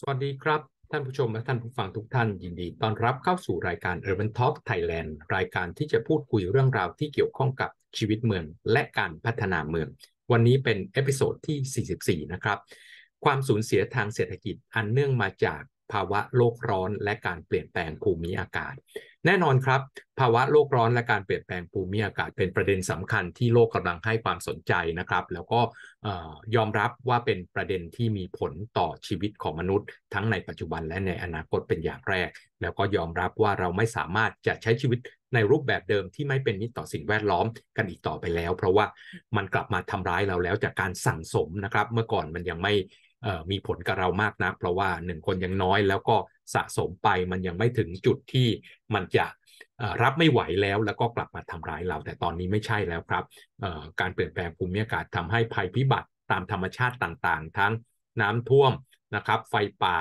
สวัสดีครับ ท่านผู้ชม และท่านผู้ฟังทุกท่านยินดีต้อนรับเข้าสู่รายการ Urban Talk Thailand รายการที่จะพูดคุยเรื่องราวที่เกี่ยวข้องกับชีวิตเมืองและการพัฒนาเมือง วันนี้เป็นเอพิโซดที่ 44 นะครับ ความสูญเสียทางเศรษฐกิจอันเนื่องมาจากภาวะโลกร้อนและการเปลี่ยนแปลงภูมิอากาศ แน่นอนครับภาวะโลกร้อนและการเปลี่ยนแปลงภูมิอากาศ เป็นประเด็นสำคัญที่โลกกำลังให้ความสนใจนะครับ แล้วก็ยอมรับว่าเป็นประเด็นที่มีผลต่อชีวิตของมนุษย์ ทั้งในปัจจุบันและในอนาคตเป็นอย่างแรก แล้วก็ยอมรับว่าเราไม่สามารถจะใช้ชีวิตในรูปแบบเดิมที่ไม่เป็นมิตรต่อสิ่งแวดล้อมกันอีกต่อไปแล้ว เพราะว่ามันกลับมาทำร้ายเราแล้วจากการสั่งสมนะครับเมื่อก่อนมันยังไม่มีผลกับเรามากนักเพราะว่าหนึ่งคนยังน้อยแล้วก็สะสมไปมันยังไม่ถึงจุดที่มันจะรับไม่ไหวแล้วแล้วก็กลับมาทำร้ายเราแต่ตอนนี้ไม่ใช่แล้วครับ การเปลี่ยนแปลงภูมิอากาศทำให้ภัยพิบัติตามธรรมชาติต่างๆ ทั้งน้ำท่วมนะครับ ไฟป่า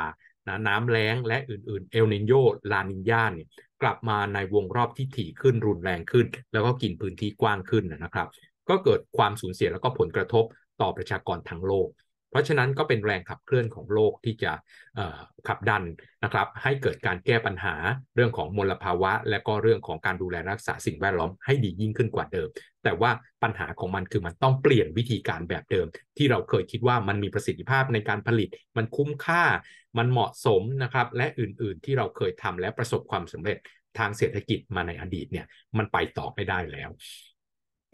นะน้ำแล้งและอื่นๆ เอลนินโย ลานินญาเนี่ยกลับมาในวงรอบที่ถี่ขึ้นรุนแรงขึ้น แล้วก็กินพื้นที่กว้างขึ้นนะครับ ก็เกิดความสูญเสียแล้วก็ผลกระทบต่อประชากรทั้งโลกเพราะฉะนั้นก็เป็นแรงขับเคลื่อนของโลกที่จะขับดันนะครับ ให้เกิดการแก้ปัญหาเรื่องของมลภาวะ และก็เรื่องของการดูแลรักษาสิ่งแวดล้อมให้ดียิ่งขึ้นกว่าเดิม แต่ว่าปัญหาของมันคือมันต้องเปลี่ยนวิธีการแบบเดิม ที่เราเคยคิดว่ามันมีประสิทธิภาพในการผลิต มันคุ้มค่ามันเหมาะสมนะครับ และอื่นๆที่เราเคยทำและประสบความสำเร็จทางเศรษฐกิจมาในอดีตเนี่ยมันไปต่อไม่ได้แล้ว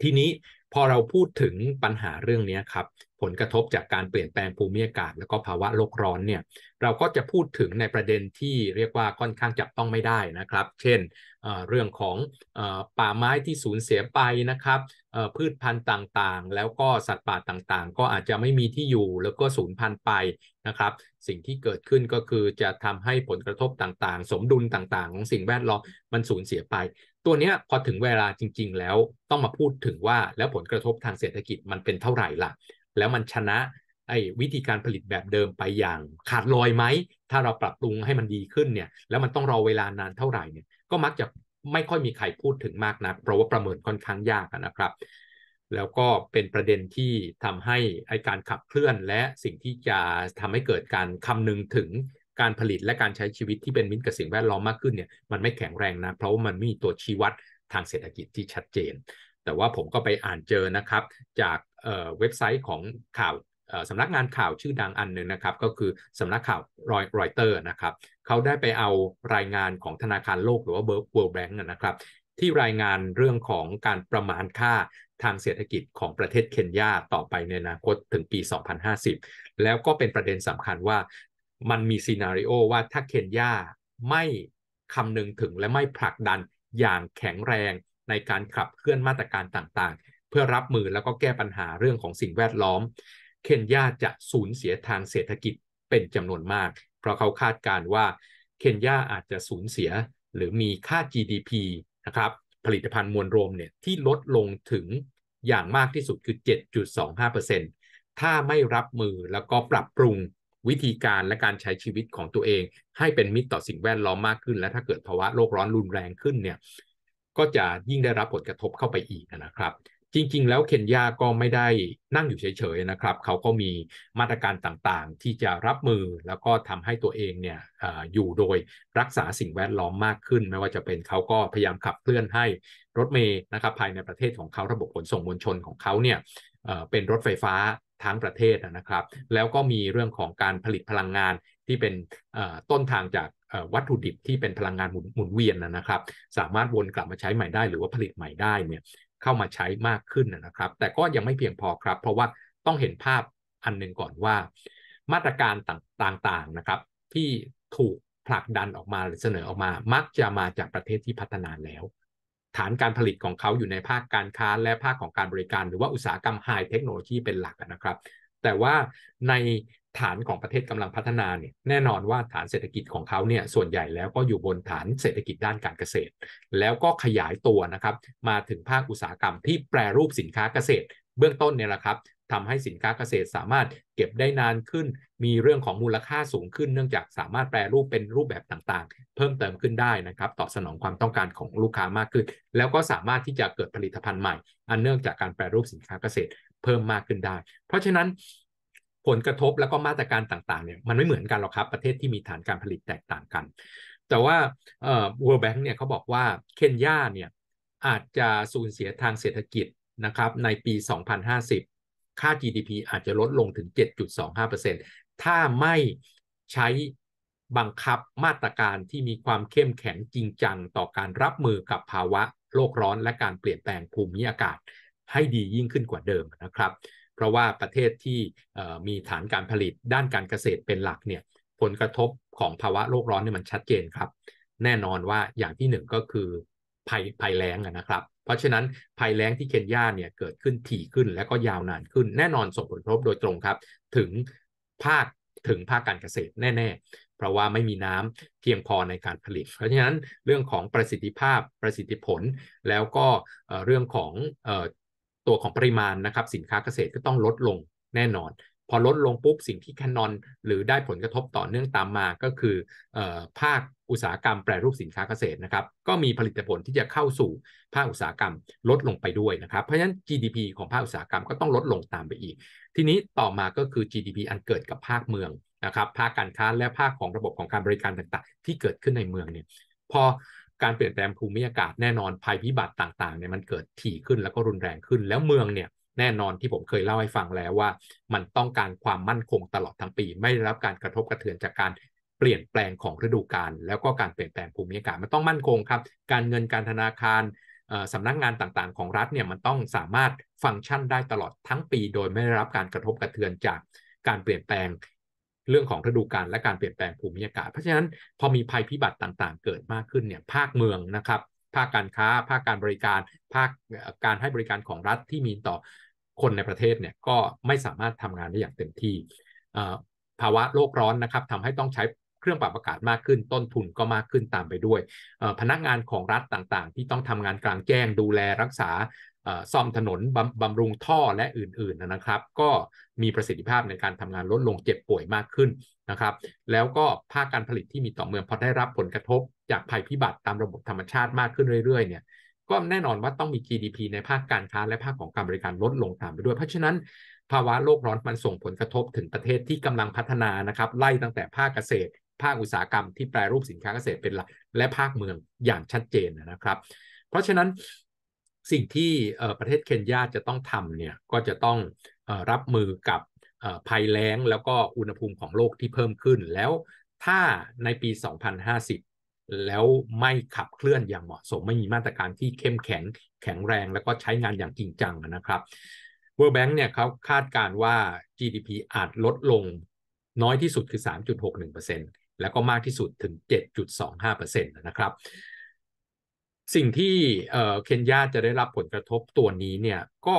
ทีนี้พอเราพูดถึงปัญหาเรื่องนี้ครับผลกระทบจากการเปลี่ยนแปลงภูมิอากาศแล้วก็ภาวะโลกร้อนเนี่ยเราก็จะพูดถึงในประเด็นที่เรียกว่าค่อนข้างจับต้องไม่ได้นะครับ เช่น เรื่องของป่าไม้ที่ สูญเสียไปนะครับพืชพันธุ์ต่างๆ แล้วก็สัตว์ป่าต่างๆ ก็อาจจะไม่มีที่อยู่แล้วก็สูญพันธุ์ไปนะครับ สิ่งที่เกิดขึ้นก็คือจะทำให้ผลกระทบต่างๆ สมดุลต่างๆ ของสิ่งแวดล้อมมันสูญเสียไป ตัวเนี้ยพอถึงเวลาจริง ๆ แล้วต้องมาพูดถึงว่าแล้วผลกระทบทางเศรษฐกิจมันเป็นเท่าไหร่ล่ะ แล้วมันชนะไอ้วิธีการผลิตแบบเดิมไปอย่างขาดลอยไหม ถ้าเราปรับปรุงให้มันดีขึ้นเนี่ย แล้วมันต้องรอเวลานานเท่าไหร่เนี่ย ก็มักจะไม่ค่อยมีใครพูดถึงมากนะเพราะว่าประเมินค่อนข้างยากนะครับ แล้วก็เป็นประเด็นที่ทำให้ไอการขับเคลื่อน และสิ่งที่จะทำให้เกิดการคำนึงถึงการผลิตและการใช้ชีวิตที่เป็นมิตรกับสิ่งแวดล้อมมากขึ้นเนี่ย มันไม่แข็งแรงนะ เพราะว่ามันมีตัวชี้วัดทางเศรษฐกิจที่ชัดเจนแต่ว่าผมก็ไปอ่านเจอนะครับจากเว็บไซต์ของข่าวสำนักงานข่าวชื่อดังอันหนึ่งนะครับ ก็คือสำนักข่าวรอยรอยเตอร์นะครับเขาได้ไปเอารายงานของธนาคารโลกหรือว่า World Bank นะครับ ที่รายงานเรื่องของการประมาณค่าทางเศรษฐกิจของประเทศเคนยาต่อไปในอนาคตถึงปี 2050 แล้วก็เป็นประเด็นสำคัญว่ามันมีซีนารีโอว่าถ้าเคนยาไม่คำนึงถึงและไม่ผลักดันอย่างแข็งแรงในการขับเคลื่อนมาตรการต่างๆ เพื่อรับมือแล้วก็แก้ปัญหาเรื่องของสิ่งแวดล้อม เคนยาจะสูญเสียทางเศรษฐกิจเป็นจำนวนมาก เพราะเขาคาดการว่าเคนยาอาจจะสูญเสียหรือมีค่า GDP นะครับผลิตภัณฑ์มวลรวมเนี่ยที่ลดลงถึงอย่างมากที่สุดคือ 7.25%ถ้าไม่รับมือแล้วก็ปรับปรุงวิธีการและการใช้ชีวิตของตัวเอง ให้เป็นมิตรต่อสิ่งแวดล้อมมากขึ้น และถ้าเกิดภาวะโลกร้อนรุนแรงขึ้นเนี่ยก็จะยิ่งได้รับผลกระทบเข้าไปอีกนะครับ จริงๆ แล้วเคนยาก็ไม่ได้นั่งอยู่เฉยๆนะครับ เขาก็มีมาตรการต่างๆ ที่จะรับมือแล้วก็ทำให้ตัวเองเนี่ยออยู่โดยรักษาสิ่งแวดล้อมมากขึ้น ไม่ว่าจะเป็นเขาก็พยายามขับเคลื่อนให้รถเมย์นะครับภายในประเทศของเขาระบบขนส่งมวลชนของเขาเนี่ยเป็นรถไฟฟ้าทั้งประเทศนะครับ แล้วก็มีเรื่องของการผลิตพลังงานที่เป็นต้นทางจากวัตถุดิบที่เป็นพลังงานหมุนเวียนนะครับ สามารถวนกลับมาใช้ใหม่ได้หรือว่าผลิตใหม่ได้เนี่ยเข้ามาใช้มากขึ้นนะครับ แต่ก็ยังไม่เพียงพอครับ เพราะว่าต้องเห็นภาพอันหนึ่งก่อนว่า มาตรการต่างๆนะครับ ที่ถูกผลักดันออกมาหรือเสนอออกมา มักจะมาจากประเทศที่พัฒนาแล้ว ฐานการผลิตของเขาอยู่ในภาคการค้า และภาคของการบริการ หรือว่าอุตสาหกรรมไฮเทคโนโลยีเป็นหลักนะครับ แต่ว่าในฐานของประเทศกำลังพัฒนาเนี่ยแน่นอนว่าฐานเศรษฐกิจของเขาเนี่ยส่วนใหญ่แล้วก็อยู่บนฐานเศรษฐกิจด้านการเกษตร แล้วก็ขยายตัวนะครับมาถึงภาคอุตสาหกรรมที่แปรรูปสินค้าเกษตร เบื้องต้นเนี่ยแหละครับทำให้สินค้าเกษตรสามารถเก็บได้นานขึ้น มีเรื่องของมูลค่าสูงขึ้นเนื่องจากสามารถแปรรูปเป็นรูปแบบต่างๆ เพิ่มเติมขึ้นได้นะครับตอบสนองความต้องการของลูกค้ามากขึ้น แล้วก็สามารถที่จะเกิดผลิตภัณฑ์ใหม่ อันเนื่องจากการแปรรูปสินค้าเกษตรเพิ่มมากขึ้นได้ เพราะฉะนั้นผลกระทบแล้วก็มาตรการต่างๆเนี่ยมันไม่เหมือนกันหรอกครับประเทศที่มีฐานการผลิตแตกต่างกัน แต่ว่าเอ่อ World Bank เนี่ยเขาบอกว่าเคนยาเนี่ยอาจจะสูญเสียทางเศรษฐกิจนะครับในปี 2050 ค่า GDP อาจจะลดลงถึง 7.25%ถ้าไม่ใช้บังคับมาตรการที่มีความเข้มแข็งจริงจังต่อการรับมือกับภาวะโลกร้อนและการเปลี่ยนแปลงภูมิอากาศให้ดียิ่งขึ้นกว่าเดิมนะครับเพราะว่าประเทศที่มีฐานการผลิตด้านการเกษตรเป็นหลักเนี่ยผลกระทบของภาวะโลกร้อนเนี่ยมันชัดเจนครับ แน่นอนว่าอย่างที่หนึ่งก็คือภัยภัยแล้งนะครับ เพราะฉะนั้นภัยแล้งที่เคนยาเนี่ยเกิดขึ้นถี่ขึ้นและก็ยาวนานขึ้น แน่นอนส่งผลกระทบโดยตรงครับ ถึงภาคถึงภาคการเกษตรแน่ ๆ เพราะว่าไม่มีน้ำเพียงพอในการผลิต เพราะฉะนั้นเรื่องของประสิทธิภาพประสิทธิผลแล้วก็เรื่องของตัวของปริมาณนะครับสินค้าเกษตรก็ต้องลดลงแน่นอน พอลดลงปุ๊บสิ่งที่แคนนอนหรือได้ผลกระทบต่อเนื่องตามมาก็คืออภาคอุตสาหกรรม แปรรูปสินค้าเกษตรนะครับ ก็มีผลิตผลที่จะเข้าสู่ภาคอุตสาหกรรมลดลงไปด้วยนะครับเพราะฉะนั้น GDP ของภาคอุตสาหกรรมก็ต้องลดลงตามไปอีก ทีนี้ต่อมาก็คือ GDP อันเกิดกับภาคเมืองนะครับ ภาคการค้าและภาคของระบบของการบริการต่างๆ ที่เกิดขึ้นในเมืองเนี่ยพอการเปลี่ยนแปลงภูมิอากาศแน่นอนภัยพิบัติต่างๆเนี่ยมันเกิดถี่ขึ้นแล้วก็รุนแรงขึ้นแล้วเมืองเนี่ยแน่นอนที่ผมเคยเล่าให้ฟังแล้วว่า มันต้องการความมั่นคงตลอดทั้งปีไม่ได้รับการกระทบกระเทือนจากการเปลี่ยนแปลงของฤดูกาลแล้วก็การเปลี่ยนแปลงภูมิอากาศมันต้องมั่นคงครับการเงินการธนาคารสำนักงานต่างๆ ของรัฐเนี่ยมันต้องสามารถฟังก์ชันได้ตลอดทั้งปีโดยไม่ได้รับการกระทบกระเทือนจากการเปลี่ยนแปลงเรื่องของฤดูกาลและการเปลี่ยนแปลงภูมิอากาศ เพราะฉะนั้นพอมีภัยพิบัติต่างๆ เกิดมากขึ้นเนี่ยภาคเมืองนะครับ ภาคการค้าภาคการบริการ ภาคการให้บริการของรัฐที่มีต่อคนในประเทศเนี่ยก็ไม่สามารถทำงานได้อย่างเต็มที่ภาวะโลกร้อนนะครับทำให้ต้องใช้เครื่องปรับอากาศมากขึ้น ต้นทุนก็มากขึ้นตามไปด้วยพนักงานของรัฐต่างๆ ที่ต้องทำงานกลางแจ้งดูแลรักษาซ่อมถนนบำบำรุงท่อและอื่นๆนะครับ ก็มีประสิทธิภาพในการทำงานลดลงเจ็บป่วยมากขึ้นนะครับ แล้วก็ภาคการผลิตที่มีต่อเมืองพอได้รับผลกระทบจากภัยพิบัติตามระบบธรรมชาติมากขึ้นเรื่อยๆ เนี่ย ก็แน่นอนว่าต้องมี GDP ในภาคการค้า และภาคของการบริการลดลงตามไปด้วยเพราะฉะนั้น ภาวะโลกร้อนมันส่งผลกระทบถึงประเทศที่กำลังพัฒนานะครับ ไล่ตั้งแต่ภาคเกษตร ภาคอุตสาหกรรมที่แปรรูปสินค้าเกษตรเป็นหลักและภาคเมืองอย่างชัดเจนนะครับ เพราะฉะนั้นสิ่งที่ประเทศเคนยาจะต้องทำเนี่ยก็จะต้องรับมือกับภัยแล้งแล้วก็อุณหภูมิของโลกที่เพิ่มขึ้นแล้วถ้าในปี 2050 แล้วไม่ขับเคลื่อนอย่างเหมาะสม ไม่มีมาตรการที่เข้มแข็งแข็งแรงแล้วก็ใช้งานอย่างจริงจังนะครับ World Bank เนี่ยเขาคาดการว่า GDP อาจลดลงน้อยที่สุดคือ 3.61%แล้วก็มากที่สุดถึง 7.25%นะครับสิ่งที่เคนยาจะได้รับผลกระทบตัวนี้เนี่ยก็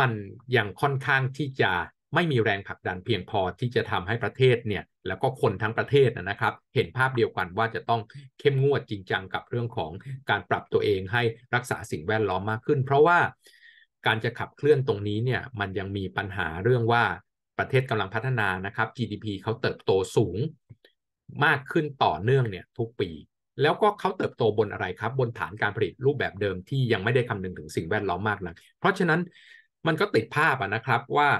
มันยังค่อนข้างที่จะไม่มีแรงผลักดันเพียงพอที่จะทำให้ประเทศเนี่ยแล้วก็คนทั้งประเทศนะครับ เห็นภาพเดียวกันว่าจะต้องเข้มงวดจริงจังกับเรื่องของการปรับตัวเองให้รักษาสิ่งแวดล้อมมากขึ้นเพราะว่าการจะขับเคลื่อนตรงนี้เนี่ยมันยังมีปัญหาเรื่องว่าประเทศกำลังพัฒนานะครับ GDP เขาเติบโตสูงมากขึ้นต่อเนื่องเนี่ยทุกปีแล้วก็เขาเติบโตบนอะไรครับ บนฐานการผลิตรูปแบบเดิมที่ยังไม่ได้คำนึงถึงสิ่งแวดล้อมมากนะเพราะฉะนั้นมันก็ติดภาพนะครับว่า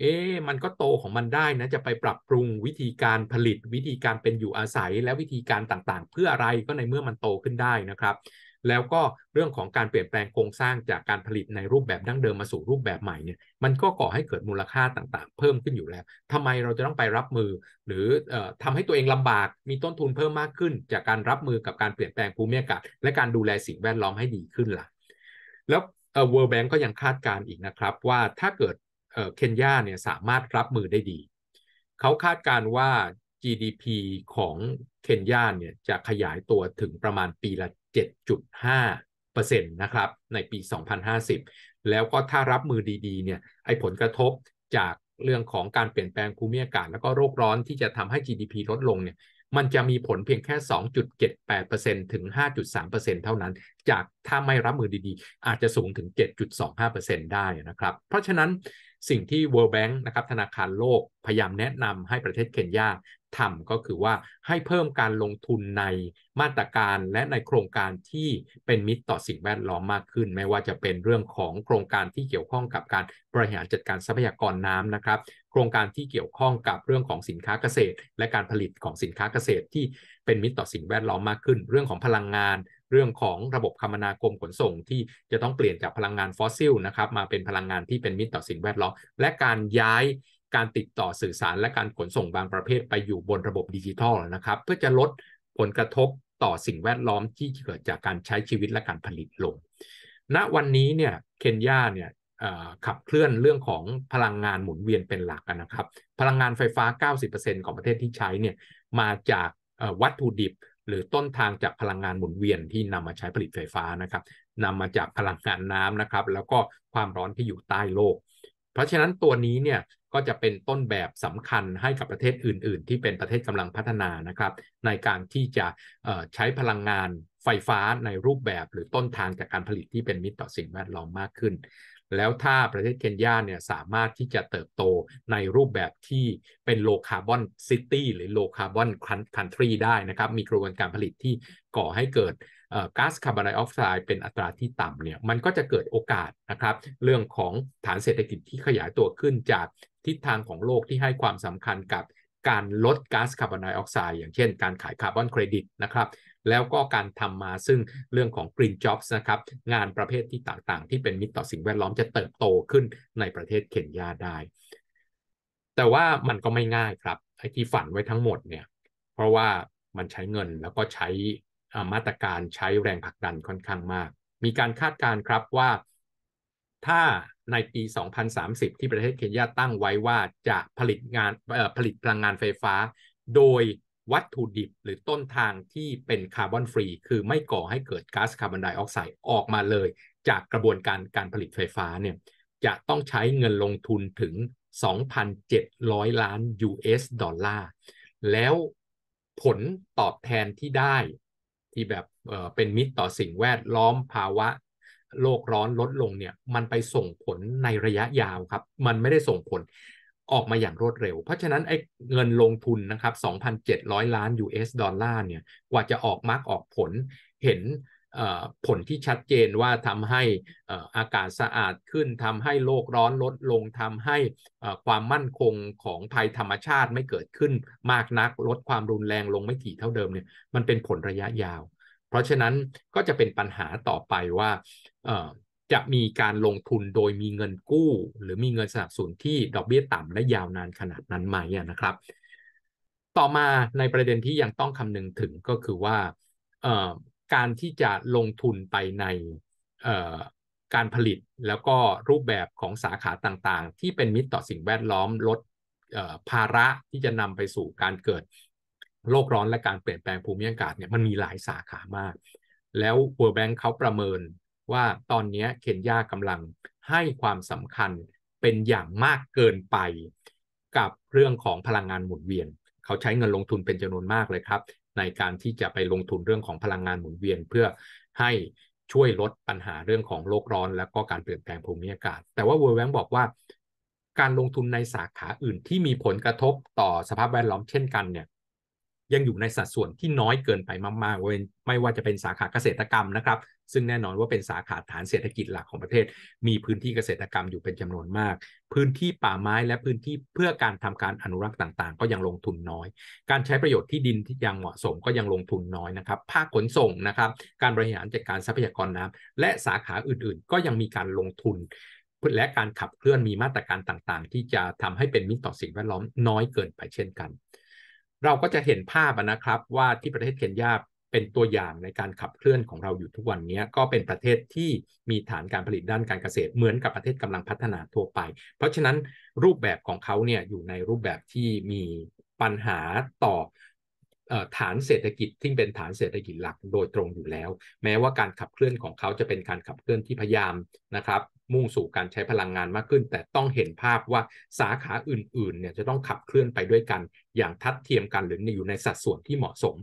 เอ๊มันก็โตของมันได้นะ จะไปปรับปรุงวิธีการผลิต วิธีการเป็นอยู่อาศัยและวิธีการต่างๆ เพื่ออะไรก็ในเมื่อมันโตขึ้นได้นะครับแล้วก็เรื่องของการเปลี่ยนแปลงโครงสร้างจากการผลิตในรูปแบบดั้งเดิมมาสู่รูปแบบใหม่เนี่ยมันก็ก่อให้เกิดมูลค่าต่างๆ เพิ่มขึ้นอยู่แล้ว ทำไมเราจะต้องไปรับมือ หรืออทำให้ตัวเองลำบากมีต้นทุนเพิ่มมากขึ้น จากการรับมือกับการเปลี่ยนแปลงภูมิอากาศและการดูแลสิ่งแวดล้อมให้ดีขึ้นละ่ะแล้วเอ่อ World Bank ก็ยังคาดการณ์อีกนะครับว่าถ้าเกิดเเคนยาเนี่ยสามารถรับมือได้ดีเขาคาดการณ์ว่า GDP ของเคนยาเนี่ยจะขยายตัวถึงประมาณปีละ7.5%นะครับในปี 2050 แล้วก็ถ้ารับมือดีๆ เนี่ยไอ้ผลกระทบจากเรื่องของการเปลี่ยนแปลงภูมิอากาศแล้วก็โรคร้อนที่จะทำให้ GDP ลดลงเนี่ยมันจะมีผลเพียงแค่ 2.78%ถึง 5.3%เท่านั้น จากถ้าไม่รับมือดีๆ อาจจะสูงถึง 7.25%ได้นะครับ เพราะฉะนั้นสิ่งที่ World Bank นะครับธนาคารโลก พยายามแนะนำให้ประเทศเคนยาทำก็คือว่าให้เพิ่มการลงทุนใน มาตรการและในโครงการที่เป็นมิตรต่อสิ่งแวดล้อมมากขึ้น ไม่ว่าจะเป็นเรื่องของโครงการที่เกี่ยวข้องกับการบริหารจัดการทรัพยากรน้ำนะครับ โครงการที่เกี่ยวข้องกับเรื่องของสินค้าเกษตร และการผลิตของสินค้าเกษตรที่เป็นมิตรต่อสิ่งแวดล้อมมากขึ้น เรื่องของพลังงานเรื่องของระบบคมนาคมขนส่ง ที่จะต้องเปลี่ยนจากพลังงานฟอสซิลนะครับมาเป็นพลังงานที่เป็นมิตรต่อสิ่งแวดล้อม และการย้ายการติดต่อสื่อสารและการขนส่งบางประเภทไปอยู่บนระบบดิจิทัลนะครับเพื่อจะลดผลกระทบต่อสิ่งแวดล้อมที่เกิดจากการใช้ชีวิตและการผลิตลง ณวันนี้เนี่ยเคนยาเนี่ยขับเคลื่อนเรื่องของพลังงานหมุนเวียนเป็นหลักนะครับ พลังงานไฟฟ้า 90%ของประเทศที่ใช้เนี่ยมาจากวัตถุดิบหรือต้นทางจากพลังงานหมุนเวียนที่นำมาใช้ผลิตไฟฟ้านะครับนำมาจากพลังงานน้ำนะครับแล้วก็ความร้อนที่อยู่ใต้โลก เพราะฉะนั้นตัวนี้เนี่ยก็จะเป็นต้นแบบสำคัญให้กับประเทศอื่นๆที่เป็นประเทศกำลังพัฒนานะครับ ในการที่จะใช้พลังงานไฟฟ้าในรูปแบบ หรือต้นทางจากการผลิตที่เป็นมิตรต่อสิ่งแวดล้อมมากขึ้นแล้วถ้าประเทศเคนยาเนี่ยสามารถที่จะเติบโตในรูปแบบที่เป็นโลคาร์บอนซิตี้หรือโลคาร์บอนคันทรีได้นะครับ มีกระบวนการผลิตที่ก่อให้เกิดก๊าซคาร์บอนไดออกไซด์เป็นอัตราที่ต่ำเนี่ยมันก็จะเกิดโอกาสนะครับ เรื่องของฐานเศรษฐกิจที่ขยายตัวขึ้นจากทิศทางของโลกที่ให้ความสำคัญกับการลดก๊าซคาร์บอนไดออกไซด์อย่างเช่นการขายคาร์บอนเครดิตนะครับแล้วก็การทำมาซึ่งเรื่องของ Green Jobs นะครับ งานประเภทที่ต่างๆ ที่เป็นมิตรต่อสิ่งแวดล้อมจะเติบโตขึ้นในประเทศเคนยาได้ แต่ว่ามันก็ไม่ง่ายครับ ไอ้ที่ฝันไว้ทั้งหมดเนี่ย เพราะว่ามันใช้เงินแล้วก็ใช้มาตรการใช้แรงผลักดันค่อนข้างมาก มีการคาดการณ์ครับว่าถ้าในปี 2030 ที่ประเทศเคนยาตั้งไว้ว่าจะผลิตงานผลิตพลังงานไฟฟ้าโดยวัตถุดิบหรือต้นทางที่เป็นคาร์บอนฟรีคือไม่ก่อให้เกิดก๊าซคาร์บอนไดออกไซด์ออกมาเลย จากกระบวนการการผลิตไฟฟ้าเนี่ยจะต้องใช้เงินลงทุนถึง 2,700 ล้าน US ดอลลาร์แล้วผลตอบแทนที่ได้ที่แบบเเป็นมิตรต่อสิ่งแวดล้อมภาวะโลกร้อนลดลงเนี่ยมันไปส่งผลในระยะยาวครับ มันไม่ได้ส่งผลออกมาอย่างรวดเร็วเพราะฉะนั้นไอ้เงินลงทุนนะครับ 2,700 ล้าน US ดอลลาร์เนี่ยกว่าจะออกมาร์กออกผลเห็นผลที่ชัดเจนว่าทำให้อากาศสะอาดขึ้นทำให้โลกร้อนลดลงทำให้ความมั่นคงของภัยธรรมชาติไม่เกิดขึ้น มากนักลดความรุนแรงลงไม่ถี่เท่าเดิมเนี่ยมันเป็นผลระยะยาว เพราะฉะนั้นก็จะเป็นปัญหาต่อไปว่าจะมีการลงทุนโดยมีเงินกู้ หรือมีเงินสนับสนุนที่ดอกเบี้ยต่ำและยาวนานขนาดนั้นไหมนะครับ ต่อมาในประเด็นที่ยังต้องคำนึงถึงก็คือว่าการที่จะลงทุนไปในการผลิตแล้วก็รูปแบบของสาขาต่างๆ ที่เป็นมิตรต่อสิ่งแวดล้อมลดภาระที่จะนำไปสู่การเกิดโลกร้อนและการเปลี่ยนแปลงภูมิอากาศเนี่ยมันมีหลายสาขามาก แล้ว World Bank เขาประเมินว่าตอนนี้เคนยากำลังให้ความสำคัญเป็นอย่างมากเกินไปกับเรื่องของพลังงานหมุนเวียน เขาใช้เงินลงทุนเป็นจำนวนมากเลยครับ ในการที่จะไปลงทุนเรื่องของพลังงานหมุนเวียนเพื่อให้ช่วยลดปัญหาเรื่องของโลกร้อนและก็การเปลี่ยนแปลงภูมิอากาศ แต่ว่าเวอร์แวงบอกว่า การลงทุนในสาขาอื่นที่มีผลกระทบต่อสภาพแวดล้อมเช่นกันเนี่ยยังอยู่ในสัดส่วนที่น้อยเกินไปมากๆไม่ว่าจะเป็นสาขาเกษตรกรรมนะครับซึ่งแน่นอนว่าเป็นสาขาฐานเศรษฐกิจหลักของประเทศ มีพื้นที่เกษตรกรรมอยู่เป็นจำนวนมาก พื้นที่ป่าไม้และพื้นที่เพื่อการทำการอนุรักษ์ต่างๆ ก็ยังลงทุนน้อย การใช้ประโยชน์ที่ดินที่ยังเหมาะสมก็ยังลงทุนน้อยนะครับ ภาคขนส่งนะครับ การบริหารจัดการทรัพยากรน้ำ และสาขาอื่นๆ ก็ยังมีการลงทุน และการขับเคลื่อนมีมาตรการต่างๆ ที่จะทำให้เป็นมิตรต่อสิ่งแวดล้อมน้อยเกินไปเช่นกัน เราก็จะเห็นภาพนะครับว่าที่ประเทศเคนยาเป็นตัวอย่างในการขับเคลื่อนของเราอยู่ทุกวันนี้ก็เป็นประเทศที่มีฐานการผลิตด้านการเกษตรเหมือนกับประเทศกำลังพัฒนาทั่วไป เพราะฉะนั้นรูปแบบของเขาเนี่ยอยู่ในรูปแบบที่มีปัญหาต่อฐานเศรษฐกิจที่เป็นฐานเศรษฐกิจหลักโดยตรงอยู่แล้ว แม้ว่าการขับเคลื่อนของเขาจะเป็นการขับเคลื่อนที่พยายามนะครับ มุ่งสู่การใช้พลังงานมากขึ้น แต่ต้องเห็นภาพว่าสาขาอื่นๆเนี่ยจะต้องขับเคลื่อนไปด้วยกัน อย่างทัดเทียมกันหรืออยู่ในสัดส่วนที่เหมาะสม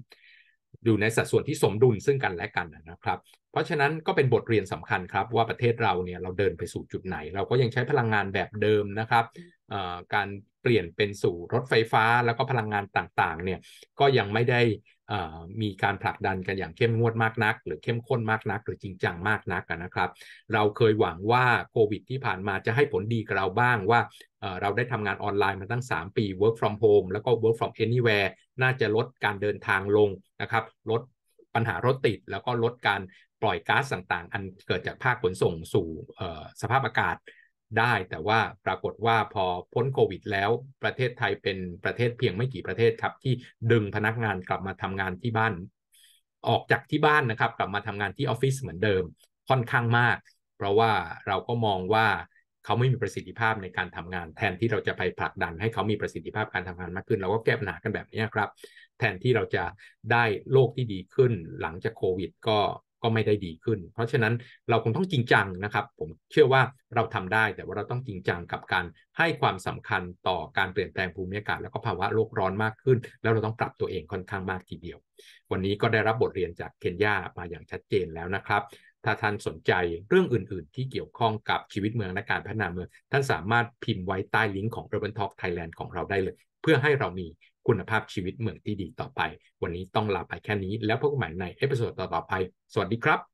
อยู่ในสัดส่วนที่สมดุลซึ่งกันและกันนะครับ เพราะฉะนั้นก็เป็นบทเรียนสำคัญครับ ว่าประเทศเราเนี่ยเราเดินไปสู่จุดไหน เราก็ยังใช้พลังงานแบบเดิมนะครับ การเปลี่ยนเป็นสู่รถไฟฟ้า แล้วก็พลังงานต่างๆเนี่ยก็ยังไม่ได้มีการผลักดันกันอย่างเข้มงวดมากนัก หรือเข้มข้นมากนัก หรือจริงจังมากนักนะครับเราเคยหวังว่าโควิดที่ผ่านมาจะให้ผลดีกับเราบ้างว่าเราได้ทำงานออนไลน์มาตั้ง 3 ปี work from home แล้วก็ work from anywhere น่าจะลดการเดินทางลงนะครับ ลดปัญหารถติดแล้วก็ลดการปล่อยก๊าซต่างๆ อันเกิดจากภาคขนส่งสู่สภาพอากาศได้ แต่ว่าปรากฏว่าพอพ้นโควิดแล้ว ประเทศไทยเป็นประเทศเพียงไม่กี่ประเทศครับ ที่ดึงพนักงานกลับมาทำงานที่บ้าน ออกจากที่บ้านนะครับ กลับมาทำงานที่ออฟฟิศเหมือนเดิม ค่อนข้างมาก เพราะว่าเราก็มองว่าเขาไม่มีประสิทธิภาพในการทำงาน แทนที่เราจะไปผลักดัน ให้เขามีประสิทธิภาพการทำงานมากขึ้น เราก็แก้ปัญหากันแบบนี้ครับแทนที่เราจะได้โลกที่ดีขึ้นหลังจากโควิดก็ก็ไม่ได้ดีขึ้น เพราะฉะนั้นเราคงต้องจริงจังนะครับ ผมเชื่อว่าเราทำได้ แต่ว่าเราต้องจริงจังกับการให้ความสำคัญต่อการเปลี่ยนแปลงภูมิอากาศแล้วก็ภาวะโลกร้อนมากขึ้น แล้วเราต้องปรับตัวเองค่อนข้างมากทีเดียว วันนี้ก็ได้รับบทเรียนจากเคนยามาอย่างชัดเจนแล้วนะครับถ้าท่านสนใจเรื่องอื่น ๆ ที่เกี่ยวข้องกับชีวิตเมืองและการพัฒนาเมือง ท่านสามารถพิมพ์ไว้ใต้ลิงก์ของ Urban Talk Thailand ของเราได้เลย เพื่อให้เรามีคุณภาพชีวิตเมืองที่ดีต่อไป วันนี้ต้องลาไปแค่นี้แล้วพบกันใหม่ในเอพิโซดต่อ ๆ ไปสวัสดีครับ